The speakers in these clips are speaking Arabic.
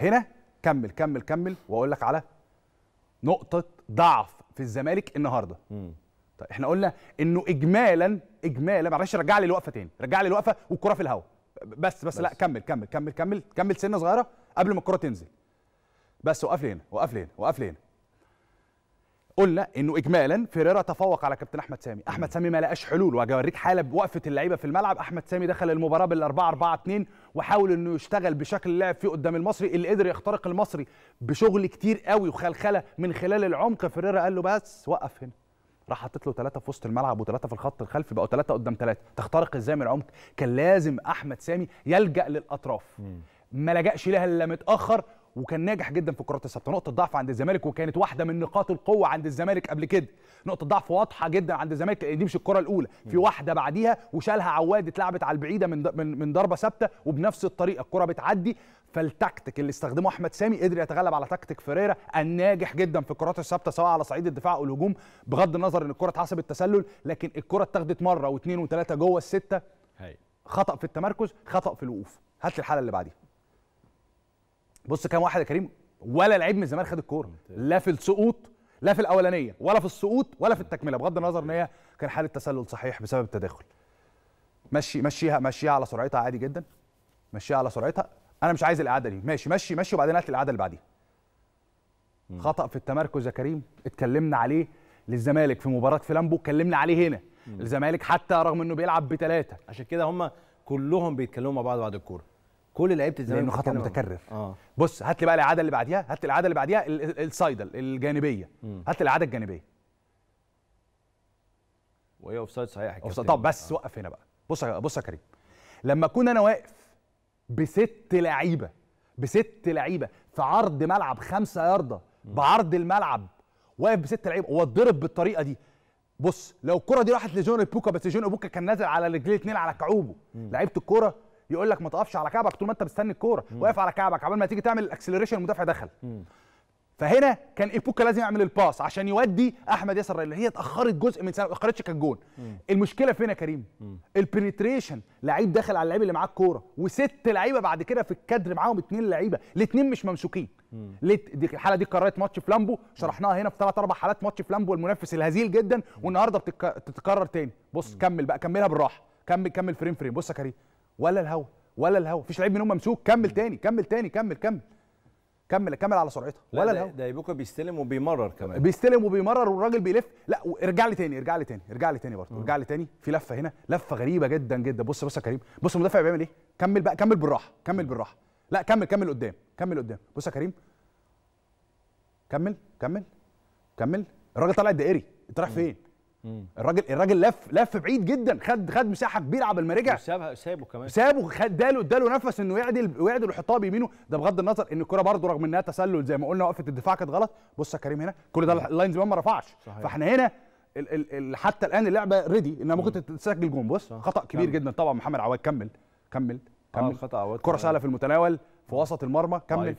هنا كمل كمل كمل واقول لك على نقطه ضعف في الزمالك النهارده طيب احنا قلنا انه اجمالا اجمالا معلش رجع لي الوقفه تاني رجع لي الوقفه والكره في الهواء بس, بس بس لا كمل كمل كمل كمل كمل سنه صغيره قبل ما الكره تنزل بس وقف لي هنا وقف لي هنا وقف لي هنا قلنا انه اجمالا فيريرا تفوق على كابتن احمد سامي احمد سامي ما لقاش حلول وهوريك حاله بوقفه اللعيبه في الملعب احمد سامي دخل المباراه بال 4 4 2 وحاول انه يشتغل بشكل لعب فيه قدام المصري اللي قدر يخترق المصري بشغل كتير قوي وخلخله من خلال العمق فيريرا قال له بس وقف هنا راح حطيت له ثلاثه في وسط الملعب وثلاثه في الخط الخلفي بقوا ثلاثه قدام ثلاثه تخترق ازاي من العمق كان لازم احمد سامي يلجا للاطراف ما لجاش لها الا متاخر وكان ناجح جدا في الكرات الثابته نقطه ضعف عند الزمالك وكانت واحده من نقاط القوه عند الزمالك قبل كده نقطه ضعف واضحه جدا عند الزمالك دي مش الكره الاولى في واحده بعديها وشالها عواد اتلعبت على البعيده من من من ضربه ثابته وبنفس الطريقه الكره بتعدي فالتكتيك اللي استخدمه احمد سامي قدر يتغلب على تكتيك فيريرا الناجح جدا في الكرات الثابته سواء على صعيد الدفاع او الهجوم بغض النظر ان الكره اتحسب التسلل لكن الكره اتاخدت مره واثنين وثلاثه جوه السته خطا في التمركز خطا في الوقوف هات الحاله اللي بعديها بص كام واحد يا كريم ولا لعيب من الزمالك خد الكوره لا في السقوط لا في الاولانيه ولا في السقوط ولا في التكمله بغض النظر ان هي كان حاله تسلل صحيح بسبب التداخل مشي مشيها مشيها على سرعتها عادي جدا مشيها على سرعتها انا مش عايز الاعاده دي ماشي مشي مشي وبعدين هات الاعاده اللي بعديها خطا في التمركز يا كريم اتكلمنا عليه للزمالك في مباراه في لامبو اتكلمنا عليه هنا الزمالك حتى رغم انه بيلعب بثلاثه عشان كده هم كلهم بيتكلموا مع بعض بعد الكوره كل لعيبه الزمالك لانه خطا متكرر آه. بص هات لي بقى العاده اللي بعديها هات العاده اللي بعديها السايدل الجانبيه هات العاده الجانبيه وهي اوف سايد صحيح أوف طب بس آه. وقف هنا بقى بص بص يا كريم لما اكون انا واقف بست لعيبه بست لعيبه في عرض ملعب خمسة يارده بعرض الملعب واقف بست لعيبه واتضرب بالطريقه دي بص لو الكره دي راحت لجون بوكا بس جون بوكا كان نازل على رجليه اتنين على كعوبه لعيبه الكره يقول لك ما تقفش على كعبك طول ما انت مستني الكوره واقف على كعبك عبال ما تيجي تعمل الاكسلريشن المدافع دخل مم. فهنا كان ايبوكا لازم يعمل الباس عشان يودي احمد ياسر اللي هي اتاخرت جزء من سنه ما اتاخرتش كان جون المشكله فين يا كريم البنتريشن لعيب داخل على اللعيب اللي معاه الكوره وست لعيبه بعد كده في الكادر معاهم اثنين لعيبه الاثنين مش ممسوكين دي الحاله دي اتكررت ماتش في لامبو شرحناها هنا في ثلاث اربع حالات ماتش في لامبو المنافس الهزيل جدا والنهارده بتتكرر تاني بص كمل بقى كملها بالراحه كمل كمل فريم فريم بص يا كريم ولا الهوا ولا الهوا مفيش لعيب منهم ممسوك كمل تاني كمل تاني كمل كمل كمل كمل على سرعتها ولا الهوا ده يبوكا بيستلم وبيمرر كمان بيستلم وبيمرر والراجل بيلف لا ارجع لي تاني ارجع لي تاني ارجع لي تاني برضه ارجع لي تاني في لفه هنا لفه غريبه جدا جدا بص بص يا كريم بص المدافع بيعمل ايه كمل بقى كمل بالراحه كمل بالراحه لا كمل كمل قدام كمل قدام بص يا كريم كمل كمل كمل الراجل طالع الدائري انت رايح فين الراجل الراجل لف لف بعيد جدا خد خد مساحه كبيره قبل ما رجع سابها سابه كمان سابه خد اداله اداله نفس انه يعدل ويعدل ويحطها بيمينه ده بغض النظر ان الكره برده رغم انها تسلل زي ما قلنا وقفه الدفاع كانت غلط بص يا كريم هنا كل ده اللاين زمان ما رفعش صحيح. فاحنا هنا ال ال ال حتى الان اللعبه ريدي انها ممكن تسجل جون بص خطا كبير جدا طبعا محمد عواد كمل كمل آه، كمل آه خطا عواد كره سهله في المتناول في وسط المرمى كمل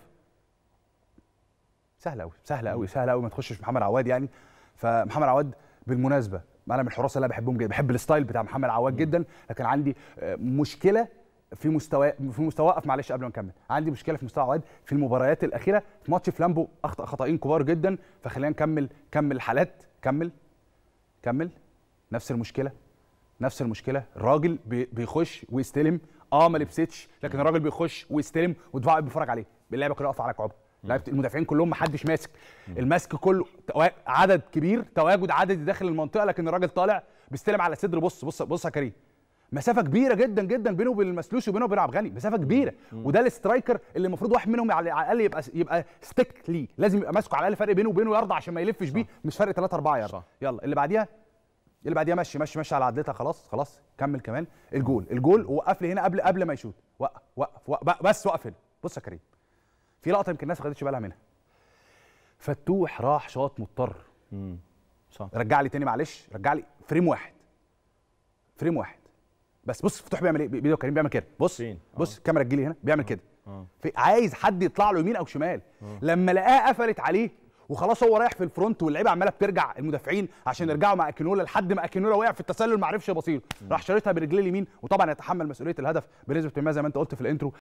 سهله قوي سهله قوي سهله قوي ما تخشش محمد عواد يعني فمحمد عواد بالمناسبه انا من الحراس اللي بحبهم جدا بحب الستايل بتاع محمد عواد جدا لكن عندي آه، مشكله في مستوى في مستوى اقف معلش قبل ما نكمل عندي مشكله في مستوى عواد في المباريات الاخيره في ماتش فلامبو اخطا خطأين كبار جدا فخلينا نكمل كمل الحالات كمل كمل نفس المشكله نفس المشكله الراجل بيخش ويستلم اه ما لبستش لكن الراجل بيخش ويستلم ودفاع بيتفرج عليه اللعيبه كلها واقفه على كعبه لعيبه المدافعين كلهم ما حدش ماسك الماسك كله عدد كبير تواجد عددي داخل المنطقه لكن الراجل طالع بيستلم على صدر بص بص بص يا كريم مسافه كبيره جدا جدا بينه وبين المسلوش وبينه وبين عبد الغني مسافه كبيره وده الاسترايكر اللي المفروض واحد منهم على الاقل يبقى يبقى ستيك ليه لازم يبقى ماسكه على الاقل فرق بينه وبينه يرضى عشان ما يلفش بيه مش فرق 3 4 يرضى يلا اللي بعديها اللي بعديها مشي مشي مشي على عدلتها خلاص خلاص كمل كمان الجول الجول وقف لي هنا قبل قبل ما يشوط وقف وقف, وقف بس وقف هنا بص يا كريم في لقطه يمكن الناس ما خدتش بالها منها فتوح راح شاط مضطر امم صح رجع لي تاني معلش رجع لي فريم واحد فريم واحد بس بص فتوح بيعمل ايه بيدو كريم بيعمل كده بص فين. بص اه. الكاميرا تجي لي هنا بيعمل اه. كده اه. عايز حد يطلع له يمين او شمال أوه. لما لقاه قفلت عليه وخلاص هو رايح في الفرونت واللعيبه عماله بترجع المدافعين عشان يرجعوا مع اكينولا لحد ما اكينولا وقع في التسلل ما عرفش يبصيله راح شاريتها برجليه اليمين وطبعا يتحمل مسؤوليه الهدف بنسبه ما زي ما انت قلت في الانترو